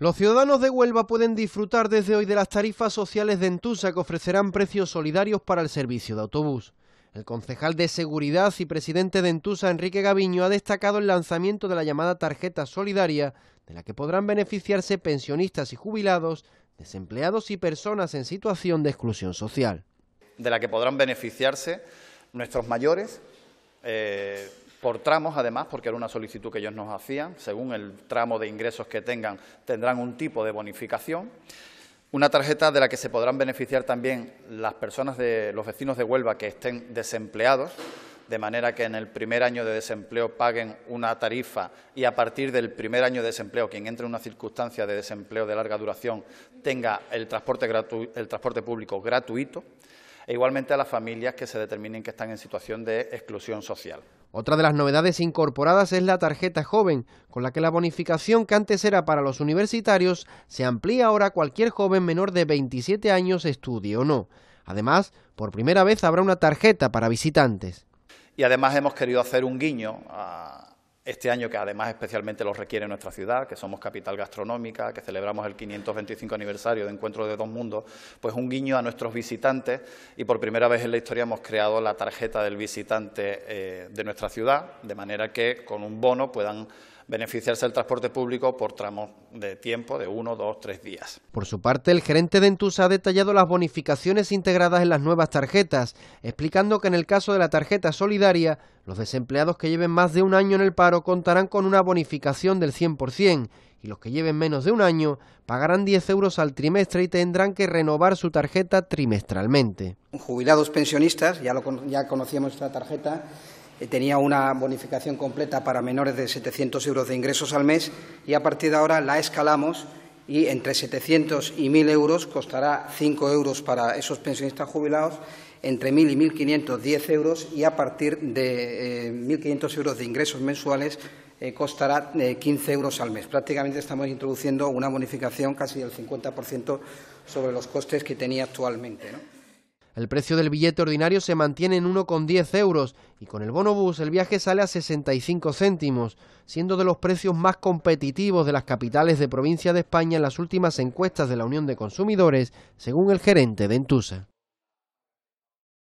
Los ciudadanos de Huelva pueden disfrutar desde hoy de las tarifas sociales de Entusa que ofrecerán precios solidarios para el servicio de autobús. El concejal de Seguridad y presidente de Entusa, Enrique Gaviño, ha destacado el lanzamiento de la llamada tarjeta solidaria, de la que podrán beneficiarse pensionistas y jubilados, desempleados y personas en situación de exclusión social. De la que podrán beneficiarse nuestros mayores, eh, por tramos, además, porque era una solicitud que ellos nos hacían. Según el tramo de ingresos que tengan, tendrán un tipo de bonificación. Una tarjeta de la que se podrán beneficiar también las personas de los vecinos de Huelva que estén desempleados, de manera que en el primer año de desempleo paguen una tarifa y a partir del primer año de desempleo, quien entre en una circunstancia de desempleo de larga duración tenga el transporte, el transporte público gratuito e igualmente a las familias que se determinen que están en situación de exclusión social. Otra de las novedades incorporadas es la tarjeta joven, con la que la bonificación que antes era para los universitarios se amplía ahora a cualquier joven menor de 27 años estudie o no. Además, por primera vez habrá una tarjeta para visitantes. Y además hemos querido hacer un guiño a, este año que además especialmente lo requiere nuestra ciudad, que somos capital gastronómica, que celebramos el 525 aniversario de Encuentro de Dos Mundos, pues un guiño a nuestros visitantes y por primera vez en la historia hemos creado la tarjeta del visitante eh, de nuestra ciudad, de manera que con un bono puedan beneficiarse del transporte público por tramos de tiempo de uno, dos, tres días. Por su parte, el gerente de Entusa ha detallado las bonificaciones integradas en las nuevas tarjetas, explicando que en el caso de la tarjeta solidaria, los desempleados que lleven más de un año en el paro contarán con una bonificación del 100% y los que lleven menos de un año pagarán 10 euros al trimestre y tendrán que renovar su tarjeta trimestralmente. Jubilados pensionistas, ya, lo, ya conocíamos esta tarjeta, eh, tenía una bonificación completa para menores de 700 euros de ingresos al mes y a partir de ahora la escalamos y entre 700 y 1.000 euros costará 5 euros para esos pensionistas jubilados, entre 1.000 y 10 euros y a partir de 1.500 eh, euros de ingresos mensuales eh, costará 15 euros al mes. Prácticamente estamos introduciendo una bonificación casi del 50% sobre los costes que tenía actualmente. El precio del billete ordinario se mantiene en 1,10 euros y con el bonobús el viaje sale a 65 céntimos, siendo de los precios más competitivos de las capitales de provincia de España en las últimas encuestas de la Unión de Consumidores, según el gerente de Entusa.